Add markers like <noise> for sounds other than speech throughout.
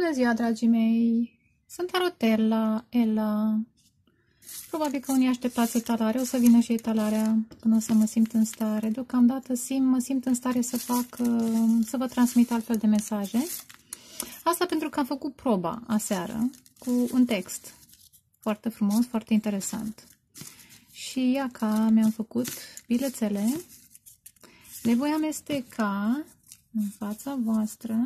Bună ziua, dragii mei! Sunt Arotella, Ella. Probabil că unii așteptați etalare, o să vină și etalarea până să mă simt în stare. Deocamdată simt, mă simt în stare să fac, uh, să vă transmit altfel de mesaje. Asta pentru că am făcut proba aseară cu un text foarte frumos, foarte interesant. Și ia ca mi-am făcut bilețele, le voi amesteca în fața voastră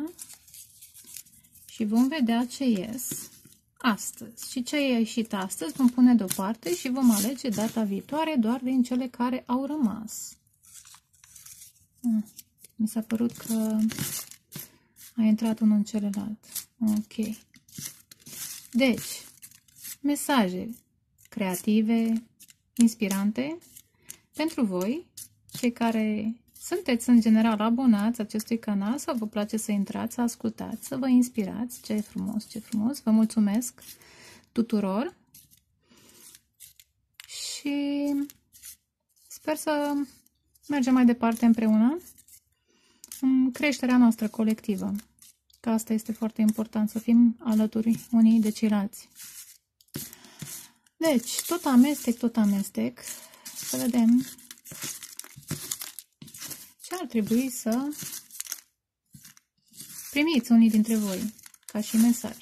și vom vedea ce ies astăzi. Și ce a ieșit astăzi vom pune deoparte și vom alege data viitoare doar din cele care au rămas. Ah, mi s-a părut că a intrat unul în celălalt. Ok. Deci, mesaje creative, inspirante pentru voi, cei care sunteți în general abonați acestui canal sau vă place să intrați, să ascultați, să vă inspirați. Ce frumos, ce frumos. Vă mulțumesc tuturor. Și sper să mergem mai departe împreună în creșterea noastră colectivă. Că asta este foarte important, să fim alături unii de ceilalți. Deci, tot amestec, tot amestec. Să vedem ar trebui să primiți unii dintre voi ca și mesaj.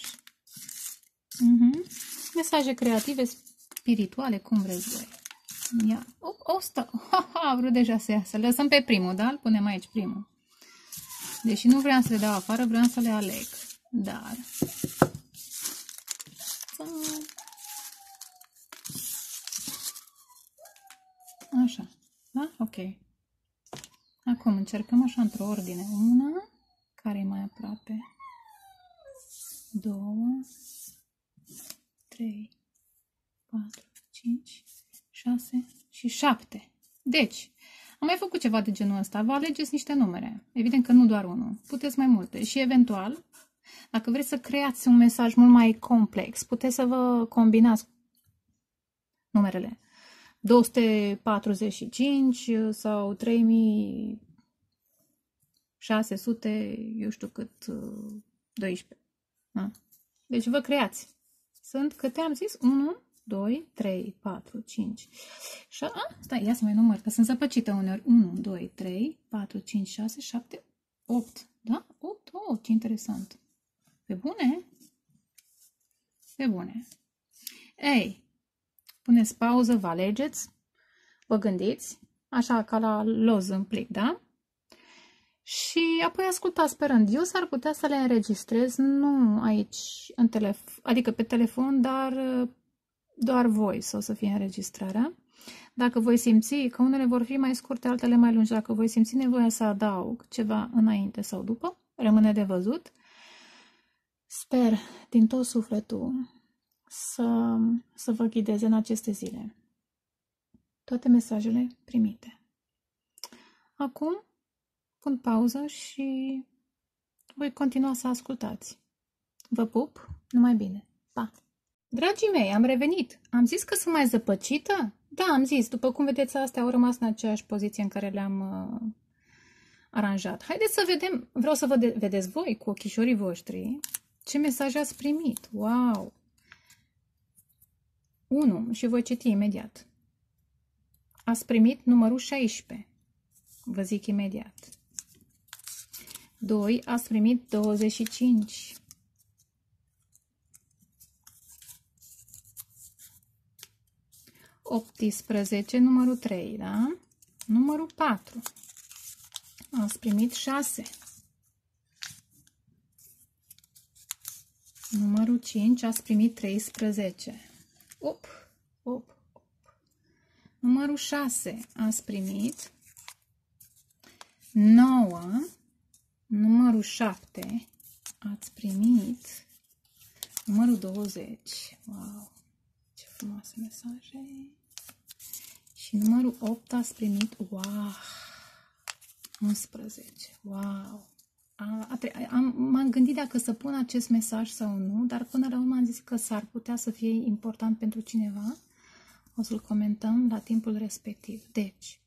Uh mhm. -huh. Mesaje creative, spirituale, cum vreți voi. Ia, o, o stă, <laughs> ha, ha, a vrut deja să iasă. Lăsăm pe primul, da? Îl punem aici primul. Deși nu vreau să le dau afară, vreau să le aleg. Dar... Așa. Da? Ok. Acum încercăm așa într-o ordine. Una, care e mai aproape. Două, trei, patru, cinci, șase și șapte. Deci, am mai făcut ceva de genul ăsta. Vă alegeți niște numere. Evident că nu doar unul. Puteți mai multe. Și eventual, dacă vreți să creați un mesaj mult mai complex, puteți să vă combinați numerele. 245 uh, sau 3600, eu știu cât, 12. Uh, da. Deci vă creați. Sunt câte am zis? 1, 2, 3, 4, 5, 6, a, stai, ia să mai număr, că sunt zăpăcită uneori. 1, 2, 3, 4, 5, 6, 7, 8, da? 8, oh, ce interesant. Pe bune? Pe bune. Ei, puneți pauză, vă alegeți, vă gândiți, așa ca la loz în plic, da? Și apoi ascultați sperând. Eu s-ar putea să le înregistrez, nu aici, în telef- adică pe telefon, dar uh, doar voi o să fie înregistrarea. Dacă voi simți că unele vor fi mai scurte, altele mai lungi, dacă voi simți nevoia să adaug ceva înainte sau după, rămâne de văzut. Sper din tot sufletul să, să vă ghideze în aceste zile. Toate mesajele primite. Acum pun pauză și voi continua să ascultați. Vă pup, numai bine. Pa! Dragii mei, am revenit. Am zis că sunt mai zăpăcită? Da, am zis. După cum vedeți, astea au rămas în aceeași poziție în care le-am uh, aranjat. Haideți să vedem, vreau să vă vedeți voi cu ochișorii voștri ce mesaje ați primit. Wow! 1 și voi citi imediat. Ați primit numărul 16. Vă zic imediat. 2. Ați primit 25. 18, numărul 3, da? Numărul 4. Ați primit 6. Numărul 5, ați primit 13. 8, 8, 8. Numărul 6 ați primit. 9, numărul 7 ați primit. Numărul 20. Wow, ce frumoase mesaje. Și numărul 8 ați primit. Wow, 11. Wow. M-am gândit dacă să pun acest mesaj sau nu, dar până la urmă am zis că s-ar putea să fie important pentru cineva. O să-l comentăm la timpul respectiv. Deci,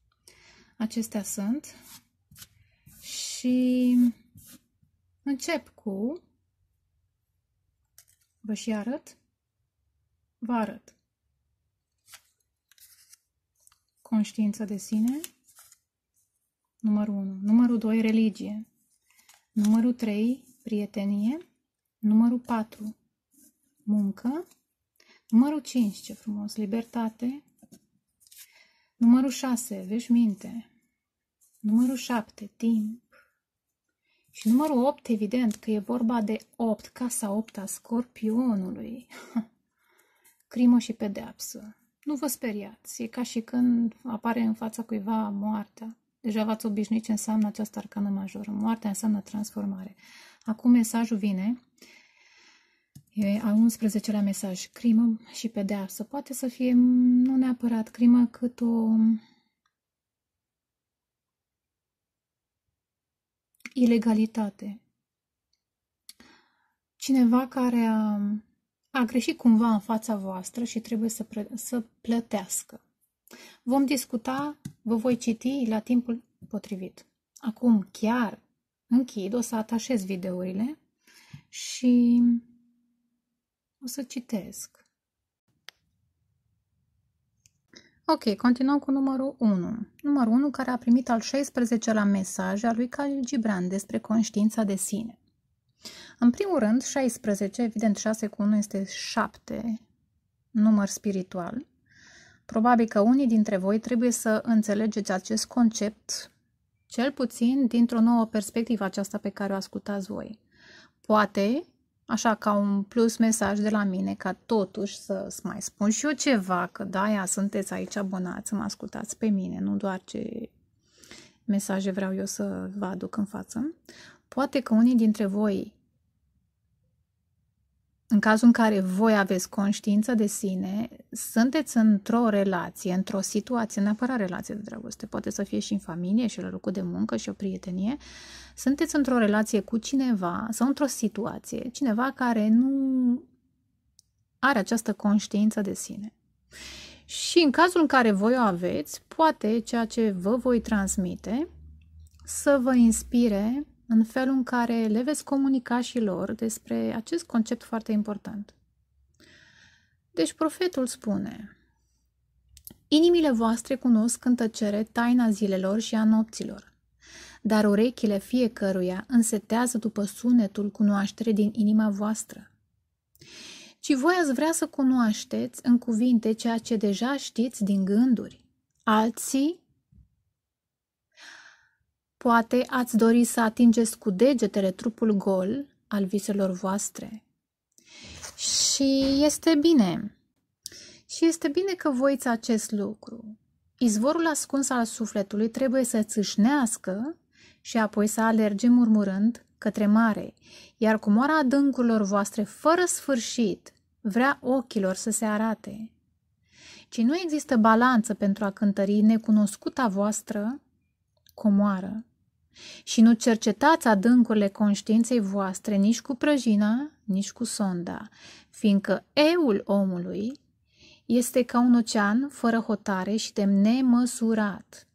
acestea sunt și încep cu, vă și arăt, vă arăt. Conștiința de sine, numărul 1. Numărul 2, religie. Numărul 3, prietenie. Numărul 4, muncă. Numărul 5, ce frumos, libertate. Numărul 6, veșminte. Numărul 7, timp. Și numărul 8, evident că e vorba de 8, casa 8 a scorpionului. <laughs> Crimă și pedeapsă. Nu vă speriați, e ca și când apare în fața cuiva moartea. Deja v-ați obișnuit ce înseamnă această arcană majoră. Moartea înseamnă transformare. Acum mesajul vine. E a 11-lea mesaj. Crimă și pedeapsă. Poate să fie nu neapărat crimă, cât o ilegalitate. Cineva care a, a greșit cumva în fața voastră și trebuie să, pre, să plătească. Vom discuta, vă voi citi la timpul potrivit. Acum chiar închid, o să atașez videourile și o să citesc. Ok, continuăm cu numărul 1. Numărul 1 care a primit al 16-lea mesaj al lui Khalil Gibran despre conștiința de sine. În primul rând, 16, evident 6 cu 1 este 7, număr spiritual. Probabil că unii dintre voi trebuie să înțelegeți acest concept, cel puțin dintr-o nouă perspectivă aceasta pe care o ascultați voi. Poate, așa ca un plus mesaj de la mine, ca totuși să mai spun și eu ceva, că da, ia, sunteți aici abonați, să mă ascultați pe mine, nu doar ce mesaje vreau eu să vă aduc în față. Poate că unii dintre voi în cazul în care voi aveți conștiință de sine, sunteți într-o relație, într-o situație, neapărat relație de dragoste, poate să fie și în familie, și la locul de muncă, și o prietenie, sunteți într-o relație cu cineva sau într-o situație, cineva care nu are această conștiință de sine. Și în cazul în care voi o aveți, poate ceea ce vă voi transmite să vă inspire în felul în care le veți comunica și lor despre acest concept foarte important. Deci profetul spune, Inimile voastre cunosc în tăcere taina zilelor și a nopților, dar urechile fiecăruia însetează după sunetul cunoaștere din inima voastră. Ci voi ați vrea să cunoașteți în cuvinte ceea ce deja știți din gânduri. Alții Poate ați dori să atingeți cu degetele trupul gol al viselor voastre. Și este bine. Și este bine că voiți acest lucru. Izvorul ascuns al sufletului trebuie să țâșnească și apoi să alerge murmurând către mare, iar comoara adâncurilor voastre fără sfârșit vrea ochilor să se arate. Ci nu există balanță pentru a cântări necunoscuta voastră comoară și nu cercetați adâncurile conștiinței voastre nici cu prăjina, nici cu sonda, fiindcă eul omului este ca un ocean fără hotare și de nemăsurat.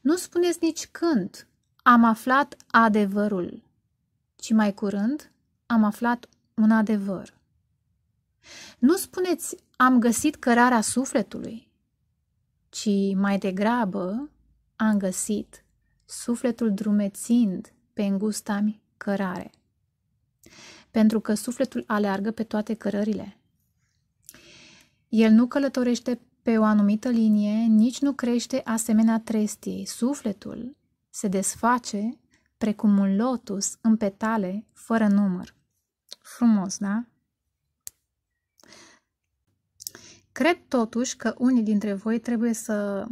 Nu spuneți nici când am aflat adevărul, ci mai curând am aflat un adevăr. Nu spuneți am găsit cărarea sufletului, ci mai degrabă am găsit sufletul drumețind pe îngustami cărare. Pentru că sufletul aleargă pe toate cărările. El nu călătorește pe o anumită linie, nici nu crește asemenea trestiei. Sufletul se desface precum un lotus în petale fără număr. Frumos, da? Cred totuși că unii dintre voi trebuie să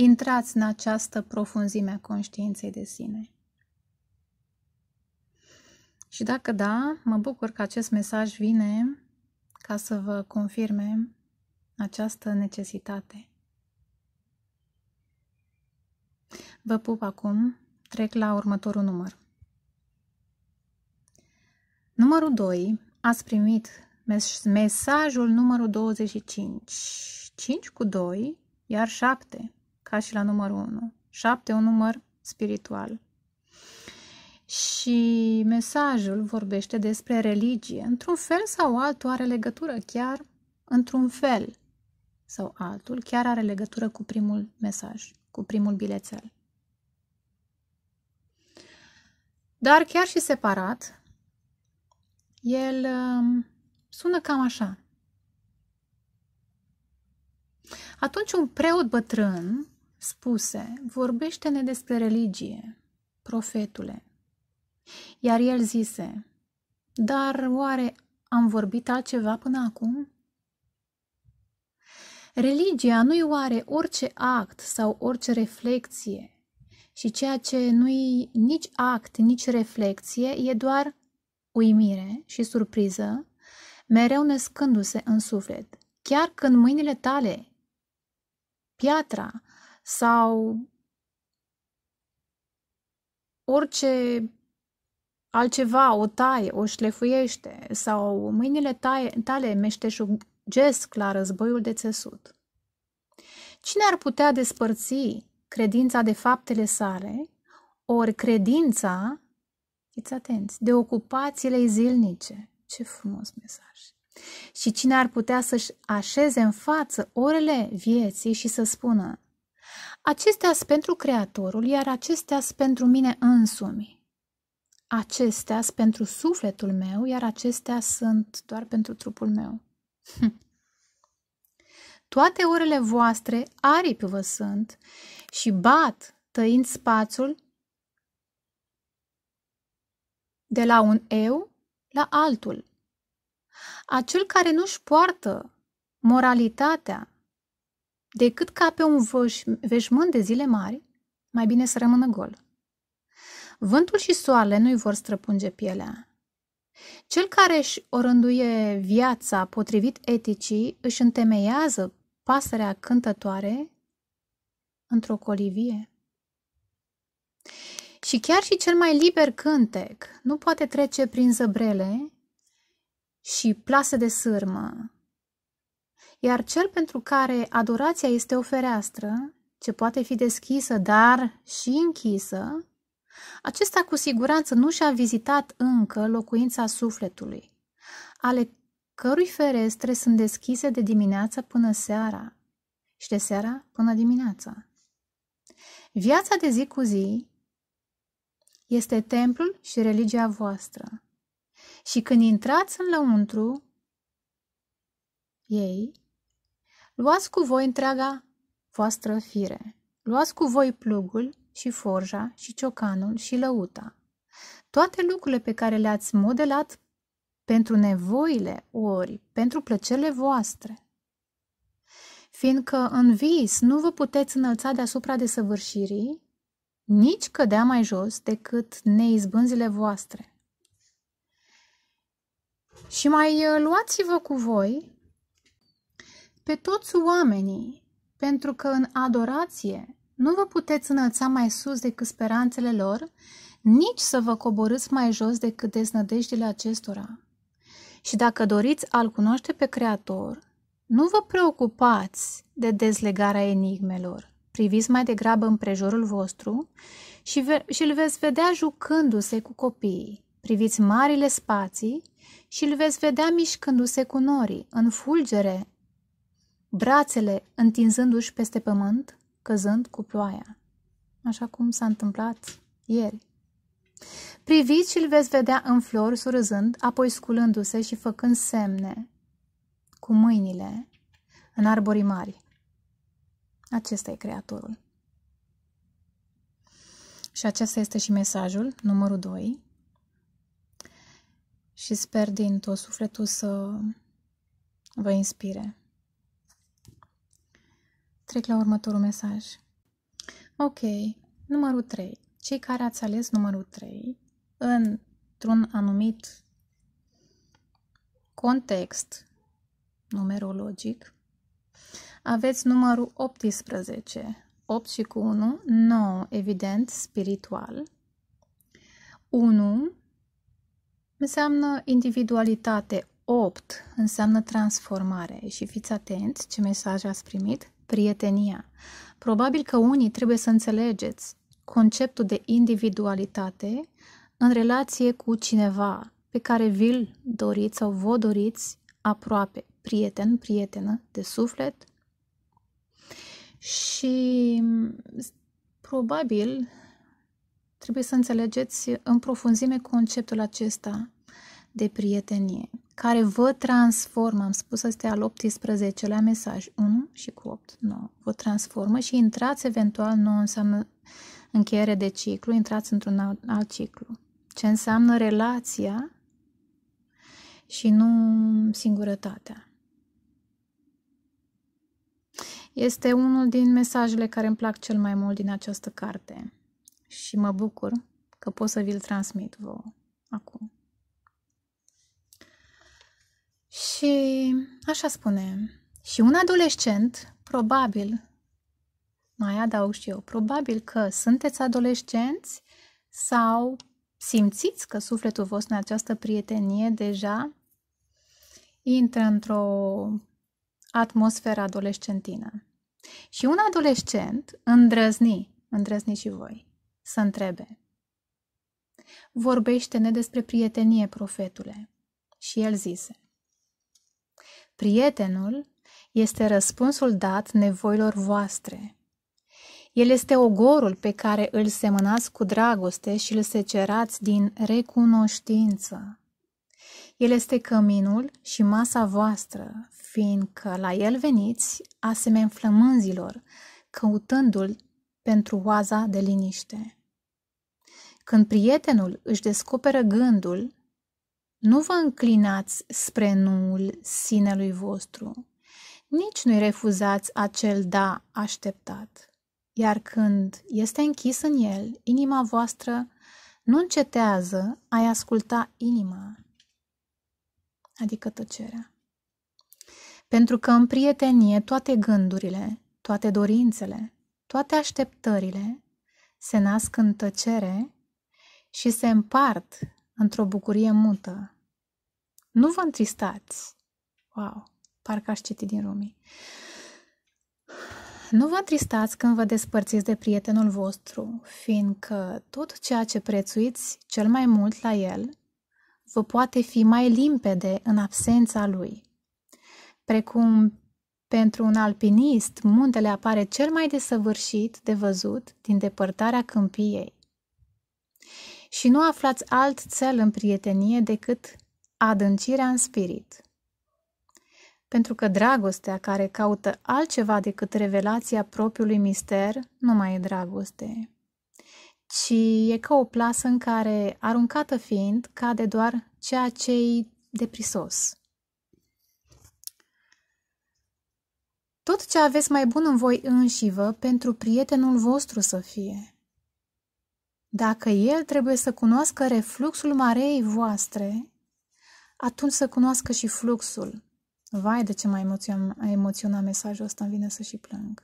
Intrați în această profunzime a conștiinței de sine. Și dacă da, mă bucur că acest mesaj vine ca să vă confirme această necesitate. Vă pup acum, trec la următorul număr. Numărul 2, ați primit mes- mesajul numărul 25, 5 cu 2, iar 7 ca și la numărul 1. 7, un număr spiritual. Și mesajul vorbește despre religie. Într-un fel sau altul are legătură chiar, într-un fel sau altul, chiar are legătură cu primul mesaj, cu primul bilețel. Dar chiar și separat, el um, sună cam așa. Atunci un preot bătrân spuse, vorbește-ne despre religie, profetule. Iar el zise, dar oare am vorbit altceva până acum? Religia nu-i oare orice act sau orice reflexie și ceea ce nu-i nici act, nici reflexie e doar uimire și surpriză, mereu născându-se în suflet, chiar când mâinile tale, piatra, sau orice altceva, o taie, o șlefuiește sau mâinile taie, tale meșteșugesc la războiul de țesut. Cine ar putea despărți credința de faptele sale, ori credința, fiți atenți, de ocupațiile zilnice? Ce frumos mesaj! Și cine ar putea să-și așeze în față orele vieții și să spună, Acestea sunt pentru Creatorul, iar acestea sunt pentru mine însumi. Acestea sunt pentru sufletul meu, iar acestea sunt doar pentru trupul meu. Hm. Toate orele voastre aripi vă sunt și bat tăind spațiul de la un eu la altul. Acel care nu-și poartă moralitatea Decât ca pe un veșmânt de zile mari, mai bine să rămână gol. Vântul și soarele nu-i vor străpunge pielea. Cel care își orânduie viața potrivit eticii își întemeiază pasărea cântătoare într-o colivie. Și chiar și cel mai liber cântec nu poate trece prin zăbrele și plase de sârmă iar cel pentru care adorația este o fereastră, ce poate fi deschisă, dar și închisă, acesta cu siguranță nu și-a vizitat încă locuința sufletului, ale cărui ferestre sunt deschise de dimineață până seara și de seara până dimineața. Viața de zi cu zi este templul și religia voastră. Și când intrați în lăuntru ei, Luați cu voi întreaga voastră fire. Luați cu voi plugul și forja și ciocanul și lăuta. Toate lucrurile pe care le-ați modelat pentru nevoile ori pentru plăcerile voastre. Fiindcă în vis nu vă puteți înălța deasupra desăvârșirii, nici cădea mai jos decât neizbânzile voastre. Și mai uh, luați-vă cu voi pe toți oamenii, pentru că în adorație nu vă puteți înălța mai sus decât speranțele lor, nici să vă coborâți mai jos decât deznădejdile acestora. Și dacă doriți a-L cunoaște pe Creator, nu vă preocupați de dezlegarea enigmelor. Priviți mai degrabă împrejurul vostru și, ve- și îl veți vedea jucându-se cu copiii. Priviți marile spații și îl veți vedea mișcându-se cu norii, în fulgere, brațele întinzându-și peste pământ, căzând cu ploaia, așa cum s-a întâmplat ieri. Priviți și îl veți vedea în flori surâzând, apoi sculându-se și făcând semne cu mâinile în arborii mari. Acesta e Creatorul. Și acesta este și mesajul numărul 2. Și sper din tot sufletul să vă inspire. Trec la următorul mesaj. Ok, numărul 3. Cei care ați ales numărul 3 într-un anumit context numerologic, aveți numărul 18, 8 și cu 1, 9, evident, spiritual, 1 înseamnă individualitate, 8 înseamnă transformare și fiți atenți ce mesaj ați primit, prietenia. Probabil că unii trebuie să înțelegeți conceptul de individualitate în relație cu cineva pe care vi-l doriți sau vă doriți aproape, prieten, prietenă de suflet. Și mm, probabil trebuie să înțelegeți în profunzime conceptul acesta de prietenie, care vă transformă, am spus astea al 18-lea mesaj, 1 și cu 8, 9, vă transformă și intrați eventual, 9 înseamnă încheiere de ciclu, intrați într-un alt, alt ciclu, ce înseamnă relația și nu singurătatea. Este unul din mesajele care îmi plac cel mai mult din această carte și mă bucur că pot să vi-l transmit vouă acum. Și așa spune, și un adolescent, probabil, mai adaug și eu, probabil că sunteți adolescenți sau simțiți că sufletul vostru în această prietenie deja intră într-o atmosferă adolescentină. Și un adolescent îndrăzni, îndrăzni și voi, să întrebe. Vorbește-ne despre prietenie, profetule. Și el zise – Prietenul este răspunsul dat nevoilor voastre. El este ogorul pe care îl semănați cu dragoste și îl secerați din recunoștință. El este căminul și masa voastră, fiindcă la el veniți asemeni flămânzilor, căutându-l pentru oaza de liniște. Când prietenul își descoperă gândul, nu vă înclinați spre nuul sinelui vostru, nici nu-i refuzați acel da așteptat. Iar când este închis în el, inima voastră nu încetează a asculta inima, adică tăcerea. Pentru că în prietenie toate gândurile, toate dorințele, toate așteptările se nasc în tăcere și se împart într-o bucurie mută. Nu vă întristați. Wow, parcă aș citi din Rumi. Nu vă întristați când vă despărțiți de prietenul vostru, fiindcă tot ceea ce prețuiți cel mai mult la el vă poate fi mai limpede în absența lui. Precum pentru un alpinist, muntele apare cel mai desăvârșit de văzut din depărtarea câmpiei și nu aflați alt cel în prietenie decât adâncirea în spirit. Pentru că dragostea care caută altceva decât revelația propriului mister nu mai e dragoste, ci e ca o plasă în care, aruncată fiind, cade doar ceea ce e deprisos. Tot ce aveți mai bun în voi înșivă pentru prietenul vostru să fie – dacă el trebuie să cunoască refluxul mareei voastre, atunci să cunoască și fluxul. Vai de ce m-a emoționat, emoționat mesajul ăsta, îmi vine să și plâng.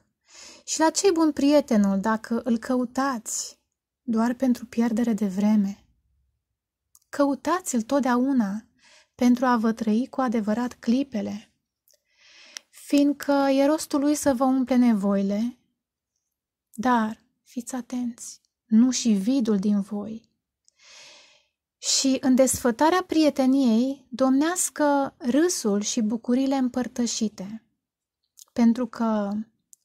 Și la ce bun prietenul, dacă îl căutați doar pentru pierdere de vreme? Căutați-l totdeauna pentru a vă trăi cu adevărat clipele, fiindcă e rostul lui să vă umple nevoile, dar fiți atenți nu și vidul din voi. Și în desfătarea prieteniei domnească râsul și bucurile împărtășite, pentru că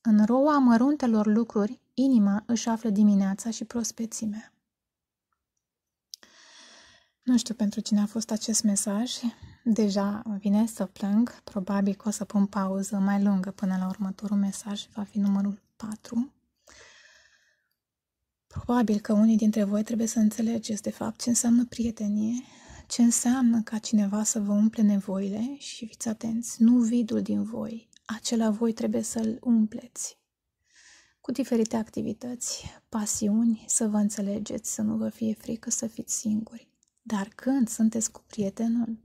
în roa măruntelor lucruri inima își află dimineața și prospețimea. Nu știu pentru cine a fost acest mesaj. Deja vine să plâng. Probabil că o să pun pauză mai lungă până la următorul mesaj. Va fi numărul 4. Probabil că unii dintre voi trebuie să înțelegeți de fapt ce înseamnă prietenie, ce înseamnă ca cineva să vă umple nevoile și fiți atenți, nu vidul din voi, acela voi trebuie să-l umpleți cu diferite activități, pasiuni, să vă înțelegeți, să nu vă fie frică să fiți singuri. Dar când sunteți cu prietenul,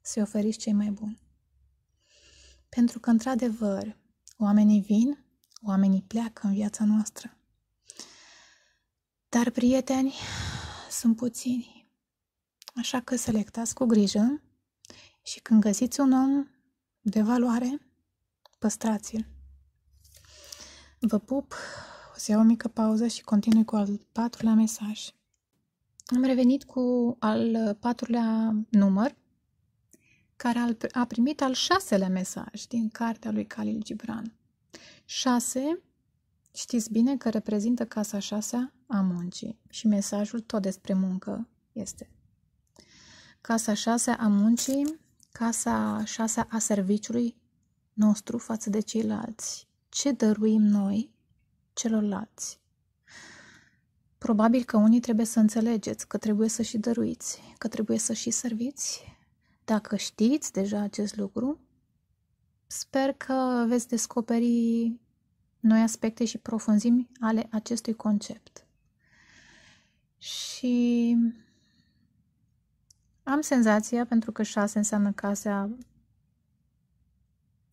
să-i oferiți cei mai buni. Pentru că, într-adevăr, oamenii vin, oamenii pleacă în viața noastră. Dar prieteni sunt puțini, așa că selectați cu grijă și când găsiți un om de valoare, păstrați-l. Vă pup, o să iau o mică pauză și continui cu al patrulea mesaj. Am revenit cu al patrulea număr, care a primit al șaselea mesaj din cartea lui Khalil Gibran. Șase, știți bine că reprezintă casa șasea a muncii și mesajul tot despre muncă este. Casa 6 a muncii, casa 6 a serviciului nostru față de ceilalți. Ce dăruim noi celorlalți? Probabil că unii trebuie să înțelegeți că trebuie să și dăruiți, că trebuie să și serviți. Dacă știți deja acest lucru, sper că veți descoperi noi aspecte și profunzimi ale acestui concept și am senzația, pentru că șase înseamnă casea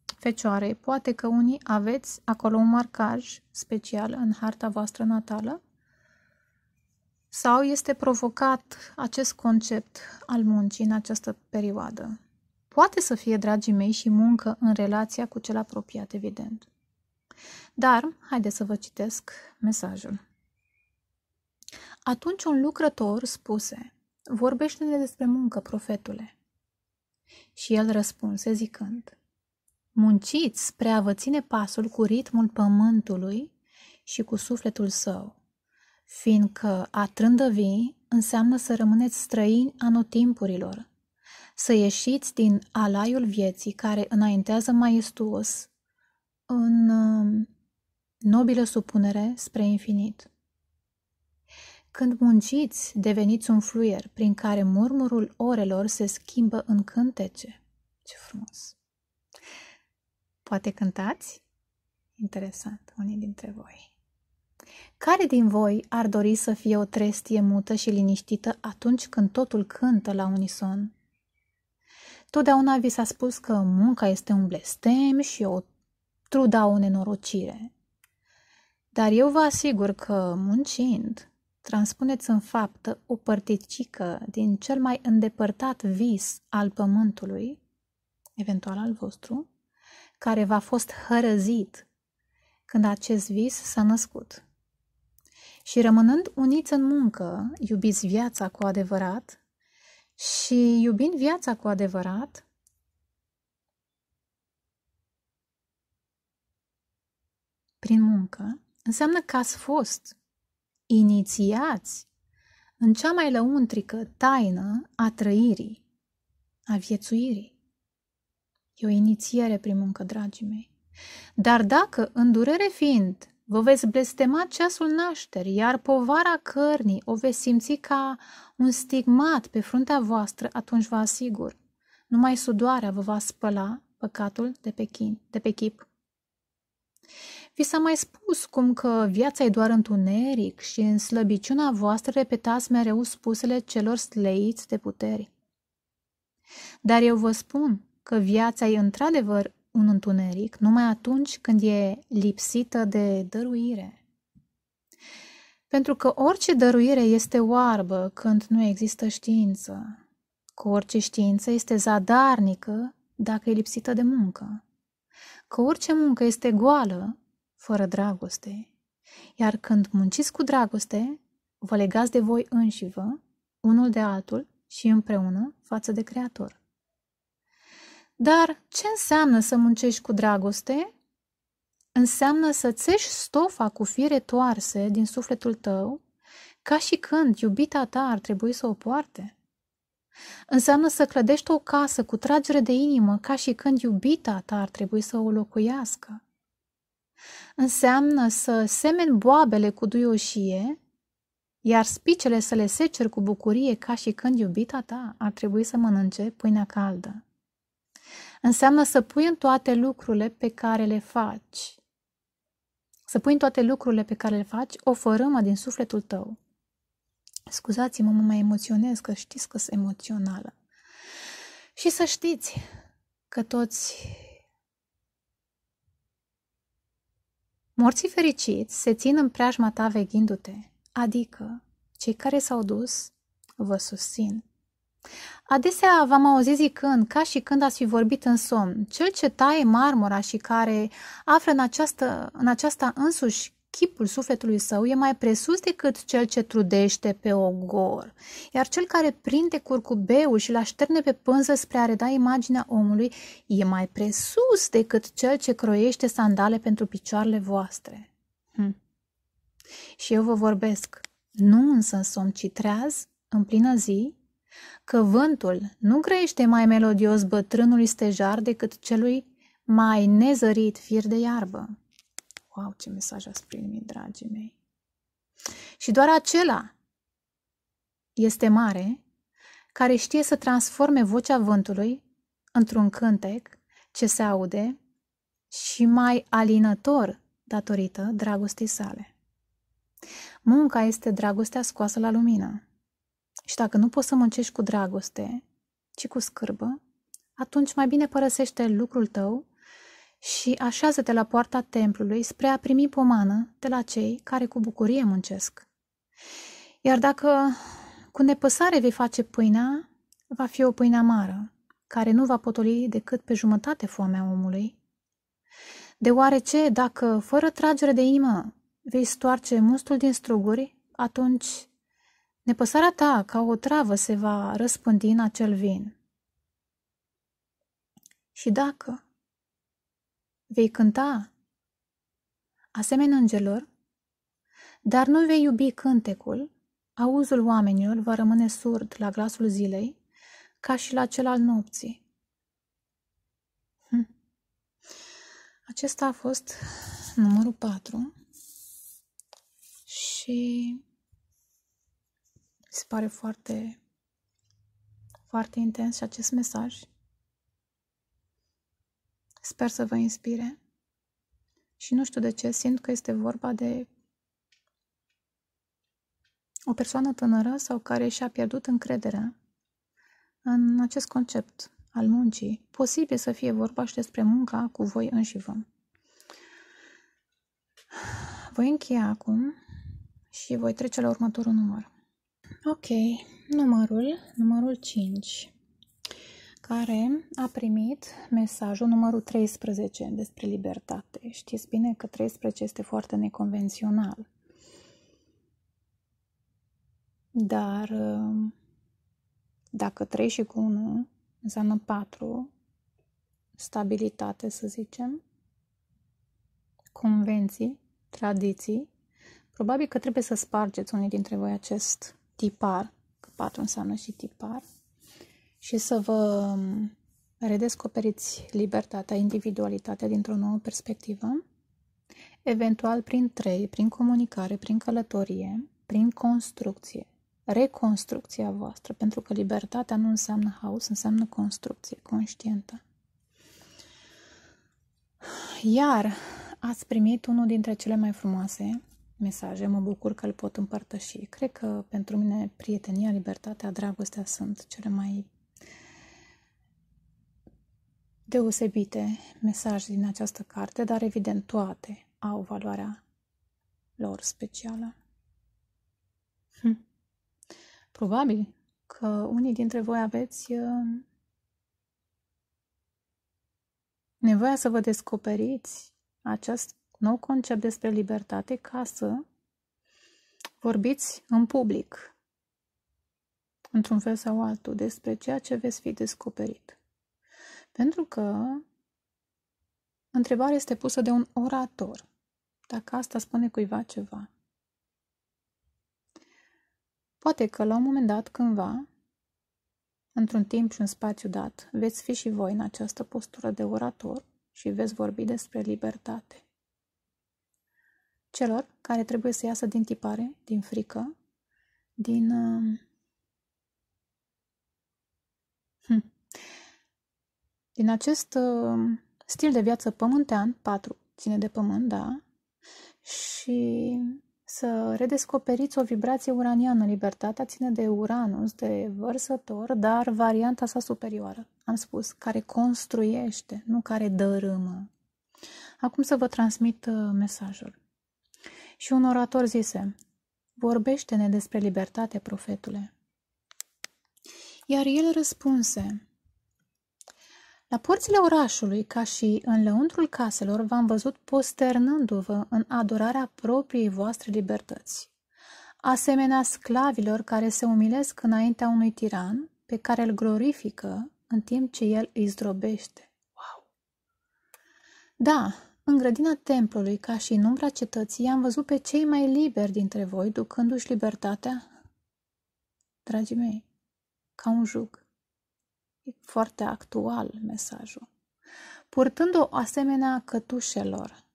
fecioarei, poate că unii aveți acolo un marcaj special în harta voastră natală sau este provocat acest concept al muncii în această perioadă. Poate să fie, dragii mei, și muncă în relația cu cel apropiat, evident. Dar, haideți să vă citesc mesajul. Atunci un lucrător spuse, vorbește-ne despre muncă, profetule. Și el răspunse zicând, munciți spre a vă ține pasul cu ritmul pământului și cu sufletul său, fiindcă a trândăvi înseamnă să rămâneți străini anotimpurilor, să ieșiți din alaiul vieții care înaintează maestuos în um, nobilă supunere spre infinit. Când munciți, deveniți un fluier prin care murmurul orelor se schimbă în cântece. Ce frumos! Poate cântați? Interesant, unii dintre voi. Care din voi ar dori să fie o trestie mută și liniștită atunci când totul cântă la unison? Totdeauna vi s-a spus că munca este un blestem și o truda o nenorocire. Dar eu vă asigur că, muncind, Transpuneți în fapt o părticică din cel mai îndepărtat vis al pământului, eventual al vostru, care v-a fost hărăzit când acest vis s-a născut. Și rămânând uniți în muncă, iubiți viața cu adevărat și iubind viața cu adevărat, prin muncă, înseamnă că ați fost inițiați în cea mai lăuntrică taină a trăirii, a viețuirii. E o inițiere prin muncă, dragii mei. Dar dacă, în durere fiind, vă veți blestema ceasul nașterii, iar povara cărnii o veți simți ca un stigmat pe fruntea voastră, atunci vă asigur, numai sudoarea vă va spăla păcatul de pe, chin, de pe chip. Vi s-a mai spus cum că viața e doar întuneric și în slăbiciunea voastră repetați mereu spusele celor sleiți de puteri. Dar eu vă spun că viața e într-adevăr un întuneric numai atunci când e lipsită de dăruire. Pentru că orice dăruire este oarbă când nu există știință, că orice știință este zadarnică dacă e lipsită de muncă că orice muncă este goală fără dragoste. Iar când munciți cu dragoste, vă legați de voi înși vă, unul de altul și împreună față de Creator. Dar ce înseamnă să muncești cu dragoste? Înseamnă să țești stofa cu fire toarse din sufletul tău, ca și când iubita ta ar trebui să o poarte. Înseamnă să clădești o casă cu tragere de inimă, ca și când iubita ta ar trebui să o locuiască. Înseamnă să semeni boabele cu duioșie, iar spicele să le seceri cu bucurie, ca și când iubita ta ar trebui să mănânce pâinea caldă. Înseamnă să pui în toate lucrurile pe care le faci. Să pui în toate lucrurile pe care le faci o fărâmă din sufletul tău, Scuzați-mă, mă mai emoționez, că știți că sunt emoțională. Și să știți că toți morții fericiți se țin în preajma ta veghindu-te, adică cei care s-au dus vă susțin. Adesea v-am auzit zicând, ca și când ați fi vorbit în somn, cel ce taie marmura și care află în, această, în aceasta însuși chipul sufletului său e mai presus decât cel ce trudește pe ogor, iar cel care prinde curcubeul și l șterne pe pânză spre a reda imaginea omului e mai presus decât cel ce croiește sandale pentru picioarele voastre. Hm. Și eu vă vorbesc, nu însă în somn, ci treaz, în plină zi, că vântul nu grăiește mai melodios bătrânului stejar decât celui mai nezărit fir de iarbă. Wow, ce mesaj ați primit, dragii mei! Și doar acela este mare care știe să transforme vocea vântului într-un cântec ce se aude și mai alinător datorită dragostei sale. Munca este dragostea scoasă la lumină. Și dacă nu poți să muncești cu dragoste, ci cu scârbă, atunci mai bine părăsește lucrul tău și așează-te la poarta templului spre a primi pomană de la cei care cu bucurie muncesc. Iar dacă cu nepăsare vei face pâinea, va fi o pâine amară, care nu va potoli decât pe jumătate foamea omului. Deoarece, dacă fără tragere de inimă vei stoarce mustul din struguri, atunci nepăsarea ta ca o travă se va răspândi în acel vin. Și dacă Vei cânta, asemenea îngelor, dar nu vei iubi cântecul, auzul oamenilor va rămâne surd la glasul zilei, ca și la cel al nopții. Hm. Acesta a fost numărul 4 și se pare foarte, foarte intens și acest mesaj. Sper să vă inspire. Și nu știu de ce, simt că este vorba de o persoană tânără sau care și-a pierdut încrederea în acest concept al muncii. Posibil să fie vorba și despre munca cu voi înși vă. Voi încheia acum și voi trece la următorul număr. Ok, numărul, numărul 5 care a primit mesajul numărul 13 despre libertate. Știți bine că 13 este foarte neconvențional. Dar uh, dacă 3 și cu 1 înseamnă 4, stabilitate să zicem, convenții, tradiții, probabil că trebuie să spargeți unii dintre voi acest tipar, că 4 înseamnă și tipar, și să vă um, redescoperiți libertatea, individualitatea dintr-o nouă perspectivă, eventual prin trei, prin comunicare, prin călătorie, prin construcție, reconstrucția voastră, pentru că libertatea nu înseamnă haos, înseamnă construcție conștientă. Iar ați primit unul dintre cele mai frumoase mesaje, mă bucur că îl pot împărtăși. Cred că pentru mine prietenia, libertatea, dragostea sunt cele mai deosebite mesaje din această carte, dar evident toate au valoarea lor specială. Hm. Probabil că unii dintre voi aveți uh, nevoia să vă descoperiți acest nou concept despre libertate ca să vorbiți în public, într-un fel sau altul, despre ceea ce veți fi descoperit. Pentru că întrebarea este pusă de un orator. Dacă asta spune cuiva ceva. Poate că la un moment dat, cândva, într-un timp și un spațiu dat, veți fi și voi în această postură de orator și veți vorbi despre libertate. Celor care trebuie să iasă din tipare, din frică, din... Uh, hm, din acest uh, stil de viață pământean, 4, ține de pământ, da, și să redescoperiți o vibrație uraniană. Libertatea ține de Uranus, de vărsător, dar varianta sa superioară. Am spus, care construiește, nu care dărâmă. Acum să vă transmit uh, mesajul. Și un orator zise, vorbește-ne despre libertate, profetule. Iar el răspunse, la porțile orașului, ca și în lăuntrul caselor, v-am văzut posternându-vă în adorarea propriei voastre libertăți. Asemenea sclavilor care se umilesc înaintea unui tiran pe care îl glorifică în timp ce el îi zdrobește. Wow! Da, în grădina templului, ca și în umbra cetății, am văzut pe cei mai liberi dintre voi ducându-și libertatea, dragii mei, ca un jug. E foarte actual mesajul. Purtând o asemenea cătușelor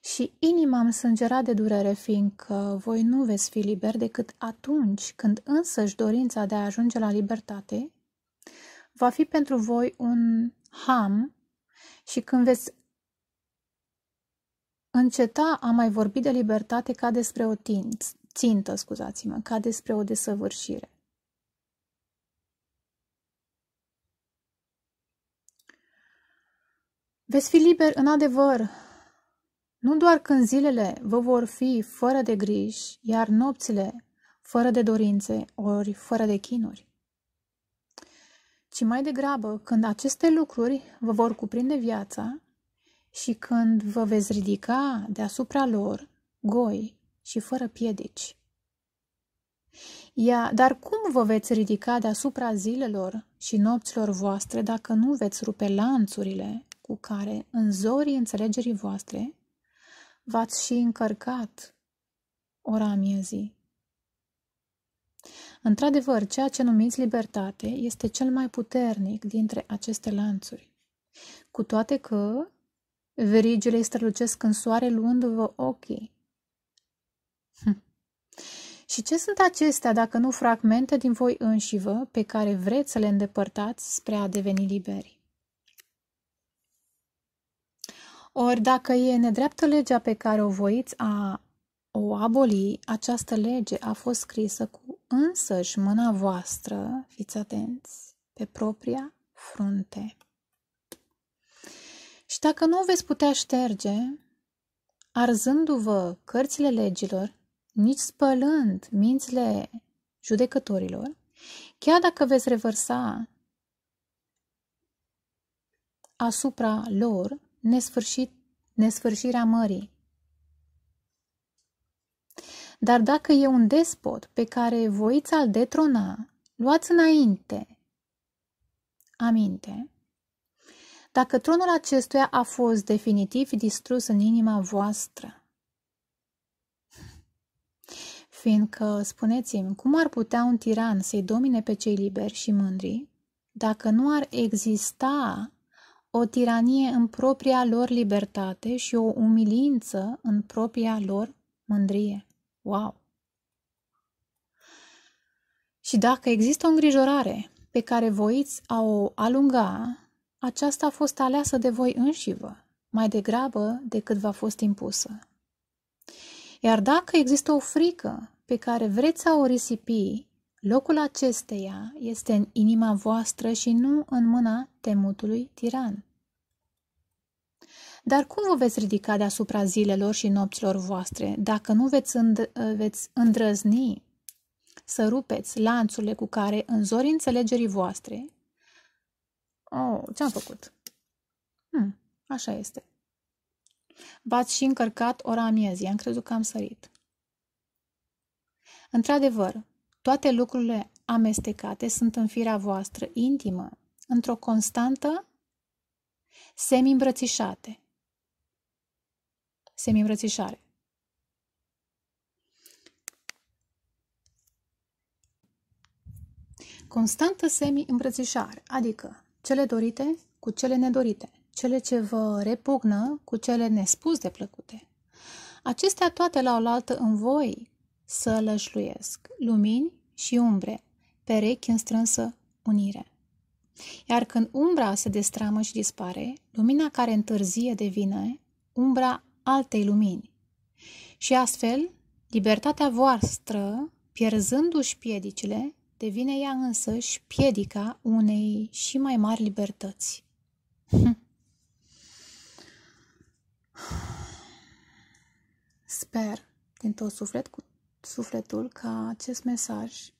și inima îmi sângera de durere, fiindcă voi nu veți fi liberi decât atunci când însăși dorința de a ajunge la libertate va fi pentru voi un ham și când veți înceta a mai vorbi de libertate ca despre o țintă, scuzați-mă, ca despre o desăvârșire. Veți fi liberi în adevăr, nu doar când zilele vă vor fi fără de griji, iar nopțile fără de dorințe ori fără de chinuri, ci mai degrabă când aceste lucruri vă vor cuprinde viața și când vă veți ridica deasupra lor goi și fără piedici. Ia, dar cum vă veți ridica deasupra zilelor și nopților voastre dacă nu veți rupe lanțurile cu care, în zorii înțelegerii voastre, v-ați și încărcat ora miezii. Într-adevăr, ceea ce numiți libertate este cel mai puternic dintre aceste lanțuri. Cu toate că verigile strălucesc în soare luându-vă ochii. Hm. Și ce sunt acestea dacă nu fragmente din voi înșivă pe care vreți să le îndepărtați spre a deveni liberi? Ori dacă e nedreaptă legea pe care o voiți a o aboli, această lege a fost scrisă cu însăși mâna voastră, fiți atenți, pe propria frunte. Și dacă nu o veți putea șterge, arzându-vă cărțile legilor, nici spălând mințile judecătorilor, chiar dacă veți revărsa asupra lor nesfârșit, nesfârșirea mării. Dar dacă e un despot pe care voiți al detrona, luați înainte. Aminte. Dacă tronul acestuia a fost definitiv distrus în inima voastră, fiindcă, spuneți-mi, cum ar putea un tiran să-i domine pe cei liberi și mândri dacă nu ar exista o tiranie în propria lor libertate și o umilință în propria lor mândrie. Wow! Și dacă există o îngrijorare pe care voiți a o alunga, aceasta a fost aleasă de voi înșivă, mai degrabă decât v-a fost impusă. Iar dacă există o frică pe care vreți să o risipi, Locul acesteia este în inima voastră și nu în mâna temutului tiran. Dar cum vă veți ridica deasupra zilelor și nopților voastre dacă nu veți, înd- veți îndrăzni să rupeți lanțurile cu care în zori înțelegerii voastre? Oh, ce-am făcut? Hmm, așa este. V-ați și încărcat ora amiezii, am crezut că am sărit. Într-adevăr, toate lucrurile amestecate sunt în firea voastră intimă, într-o constantă semi-îmbrățișate. Semi-îmbrățișare. Constantă semi-îmbrățișare, adică cele dorite cu cele nedorite, cele ce vă repugnă cu cele nespus de plăcute. Acestea toate la oaltă în voi să lășluiesc, lumini și umbre, perechi în strânsă unire. Iar când umbra se destramă și dispare, lumina care întârzie devine umbra altei lumini. Și astfel, libertatea voastră, pierzându-și piedicile, devine ea însăși piedica unei și mai mari libertăți. Sper din tot sufletul sufletul ca acest mesaj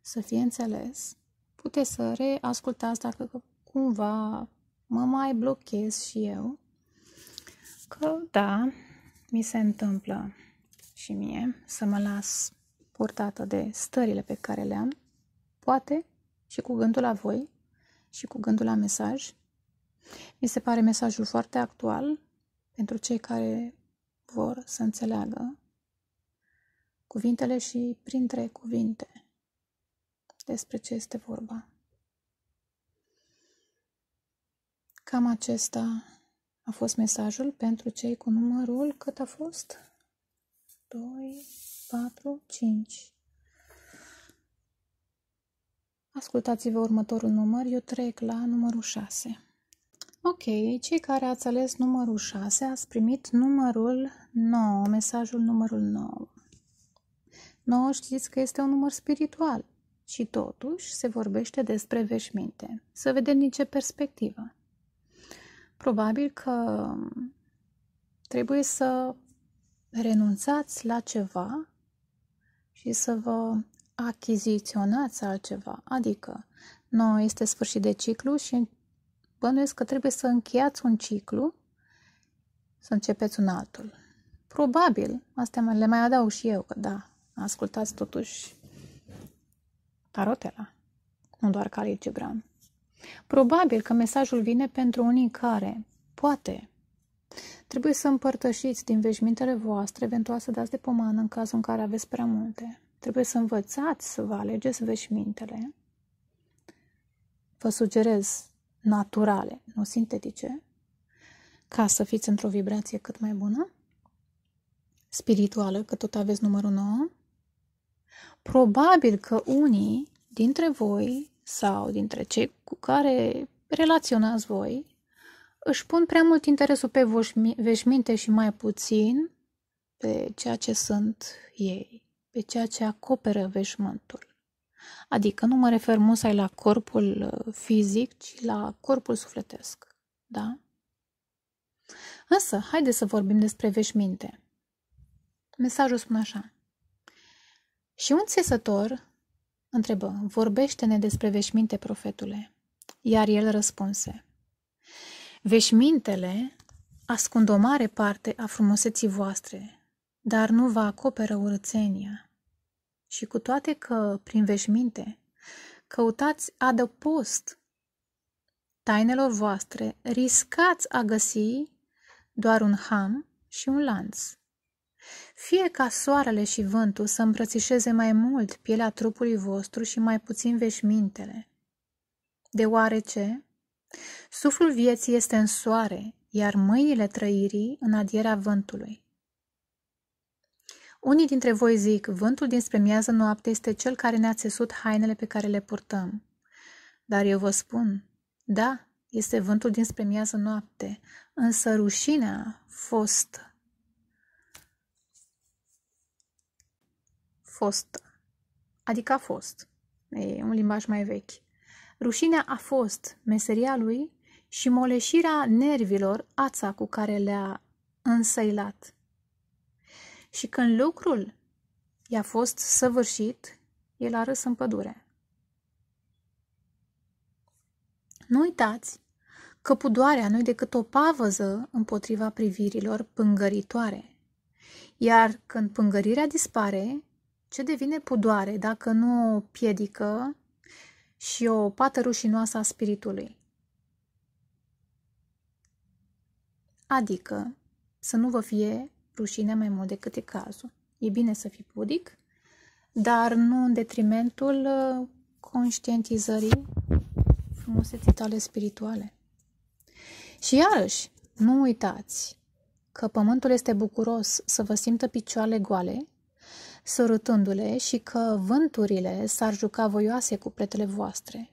să fie înțeles, puteți să reascultați dacă cumva mă mai blochez și eu, că da, mi se întâmplă și mie să mă las purtată de stările pe care le am, poate și cu gândul la voi și cu gândul la mesaj. Mi se pare mesajul foarte actual pentru cei care vor să înțeleagă cuvintele și printre cuvinte despre ce este vorba. Cam acesta a fost mesajul pentru cei cu numărul cât a fost? 2, 4, 5. Ascultați-vă următorul număr, eu trec la numărul 6. Ok, cei care ați ales numărul 6 ați primit numărul 9, mesajul numărul 9. Noi știți că este un număr spiritual și totuși se vorbește despre veșminte. Să vedem din ce perspectivă. Probabil că trebuie să renunțați la ceva și să vă achiziționați altceva. Adică, nu este sfârșit de ciclu și bănuiesc că trebuie să încheiați un ciclu, să începeți un altul. Probabil, astea le mai adaug și eu, că da, ascultați totuși tarotela, nu doar Khalid Gibran. Probabil că mesajul vine pentru unii care, poate, trebuie să împărtășiți din veșmintele voastre, eventual să dați de pomană în cazul în care aveți prea multe. Trebuie să învățați să vă alegeți veșmintele. Vă sugerez naturale, nu sintetice, ca să fiți într-o vibrație cât mai bună, spirituală, că tot aveți numărul 9, Probabil că unii dintre voi sau dintre cei cu care relaționați voi își pun prea mult interesul pe veșminte și mai puțin pe ceea ce sunt ei, pe ceea ce acoperă veșmântul. Adică nu mă refer musai la corpul uh, fizic, ci la corpul sufletesc. Da? Însă, haideți să vorbim despre veșminte. Mesajul spune așa. Și un țesător întrebă, vorbește-ne despre veșminte, profetule. Iar el răspunse, veșmintele ascund o mare parte a frumuseții voastre, dar nu vă acoperă urățenia. Și cu toate că, prin veșminte, căutați adăpost tainelor voastre, riscați a găsi doar un ham și un lanț. Fie ca soarele și vântul să îmbrățișeze mai mult pielea trupului vostru și mai puțin veșmintele. Deoarece suflul vieții este în soare, iar mâinile trăirii în adierea vântului. Unii dintre voi zic, vântul dinspre miază noapte este cel care ne-a țesut hainele pe care le purtăm. Dar eu vă spun, da, este vântul dinspre miază noapte, însă rușinea fost fost, adică a fost. E un limbaj mai vechi. Rușinea a fost meseria lui și moleșirea nervilor ața cu care le-a însăilat. Și când lucrul i-a fost săvârșit, el a râs în pădure. Nu uitați că pudoarea nu-i decât o pavăză împotriva privirilor pângăritoare, iar când pângărirea dispare, ce devine pudoare dacă nu o piedică și o pată rușinoasă a spiritului. Adică să nu vă fie rușine mai mult decât e cazul. E bine să fii pudic, dar nu în detrimentul uh, conștientizării frumuseții tale spirituale. Și iarăși, nu uitați că pământul este bucuros să vă simtă picioarele goale sărutându-le și că vânturile s-ar juca voioase cu pretele voastre.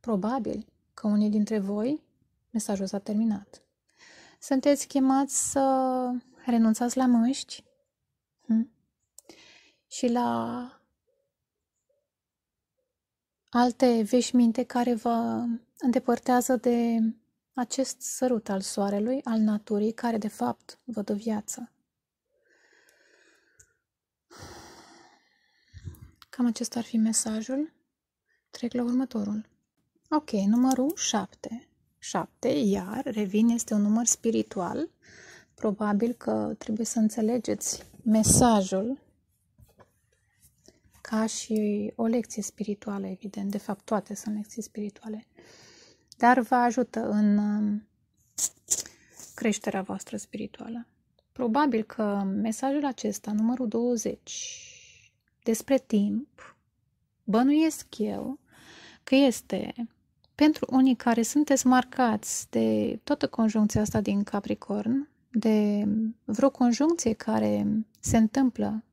Probabil că unii dintre voi, mesajul s-a terminat, sunteți chemați să renunțați la măști hm? și la alte veșminte care vă îndepărtează de acest sărut al soarelui, al naturii, care de fapt vă dă viață. Cam acesta ar fi mesajul. Trec la următorul. Ok, numărul 7. 7, iar, revin, este un număr spiritual. Probabil că trebuie să înțelegeți mesajul ca și o lecție spirituală, evident. De fapt, toate sunt lecții spirituale. Dar vă ajută în um, creșterea voastră spirituală. Probabil că mesajul acesta, numărul 20, despre timp, bănuiesc eu că este pentru unii care sunteți marcați de toată conjuncția asta din Capricorn, de vreo conjuncție care se întâmplă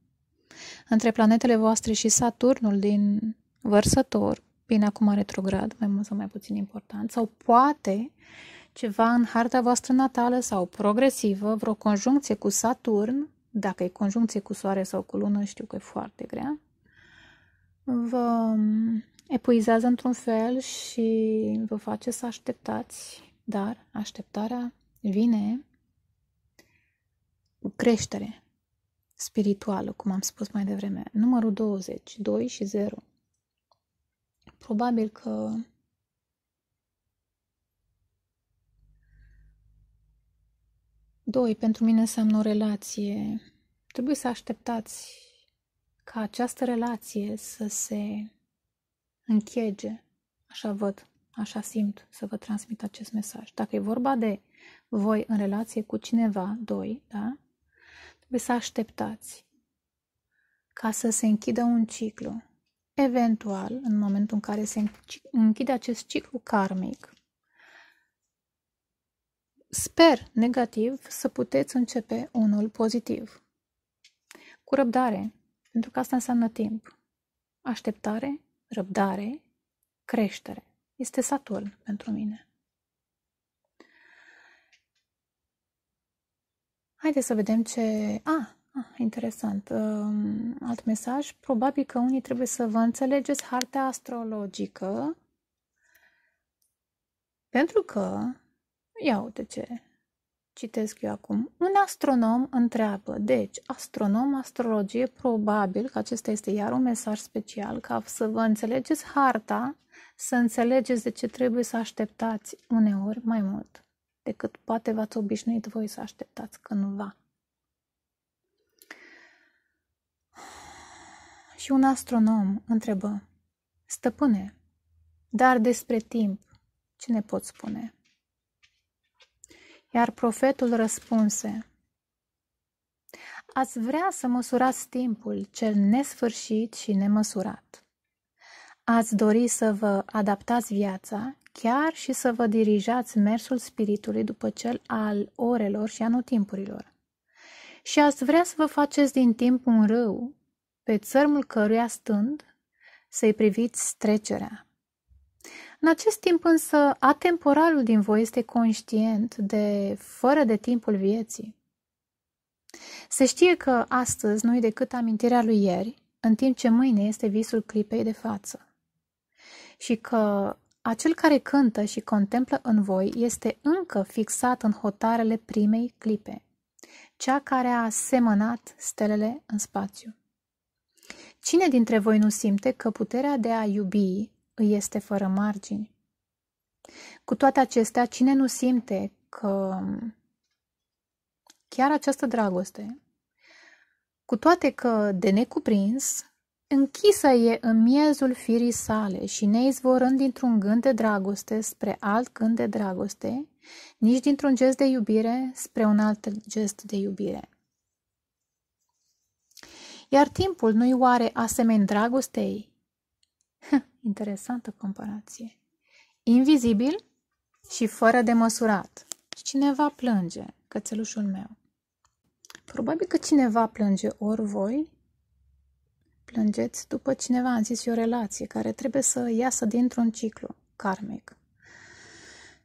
între planetele voastre și Saturnul din vărsător, bine acum retrograd, mai mult sau mai puțin important, sau poate ceva în harta voastră natală sau progresivă, vreo conjuncție cu Saturn, dacă e conjuncție cu soare sau cu lună, știu că e foarte grea. Vă epuizează într-un fel și vă face să așteptați, dar așteptarea vine cu creștere spirituală, cum am spus mai devreme. Numărul 20, 2 și 0. Probabil că Doi, pentru mine înseamnă o relație. Trebuie să așteptați ca această relație să se închege. Așa văd, așa simt să vă transmit acest mesaj. Dacă e vorba de voi în relație cu cineva, doi, da? Trebuie să așteptați ca să se închidă un ciclu. Eventual, în momentul în care se închide acest ciclu karmic, Sper negativ să puteți începe unul pozitiv. Cu răbdare, pentru că asta înseamnă timp. Așteptare, răbdare, creștere. Este Saturn pentru mine. Haideți să vedem ce... Ah, ah interesant. Um, alt mesaj. Probabil că unii trebuie să vă înțelegeți harta astrologică pentru că Ia uite ce citesc eu acum. Un astronom întreabă, deci, astronom, astrologie, probabil că acesta este iar un mesaj special, ca să vă înțelegeți harta, să înțelegeți de ce trebuie să așteptați uneori mai mult decât poate v-ați obișnuit voi să așteptați cândva. Și un astronom întrebă, stăpâne, dar despre timp, ce ne poți spune? Iar profetul răspunse, Ați vrea să măsurați timpul cel nesfârșit și nemăsurat. Ați dori să vă adaptați viața, chiar și să vă dirijați mersul spiritului după cel al orelor și anotimpurilor. Și ați vrea să vă faceți din timp un râu, pe țărmul căruia stând, să-i priviți trecerea. În acest timp însă, atemporalul din voi este conștient de fără de timpul vieții. Se știe că astăzi nu-i decât amintirea lui ieri, în timp ce mâine este visul clipei de față. Și că acel care cântă și contemplă în voi este încă fixat în hotarele primei clipe, cea care a semănat stelele în spațiu. Cine dintre voi nu simte că puterea de a iubi îi este fără margini. Cu toate acestea, cine nu simte că chiar această dragoste, cu toate că de necuprins, închisă e în miezul firii sale și neizvorând dintr-un gând de dragoste spre alt gând de dragoste, nici dintr-un gest de iubire spre un alt gest de iubire. Iar timpul nu-i oare asemeni dragostei? Interesantă comparație. Invizibil și fără de măsurat. Și cineva plânge, cățelușul meu. Probabil că cineva plânge, ori voi plângeți după cineva, am zis, e o relație care trebuie să iasă dintr-un ciclu karmic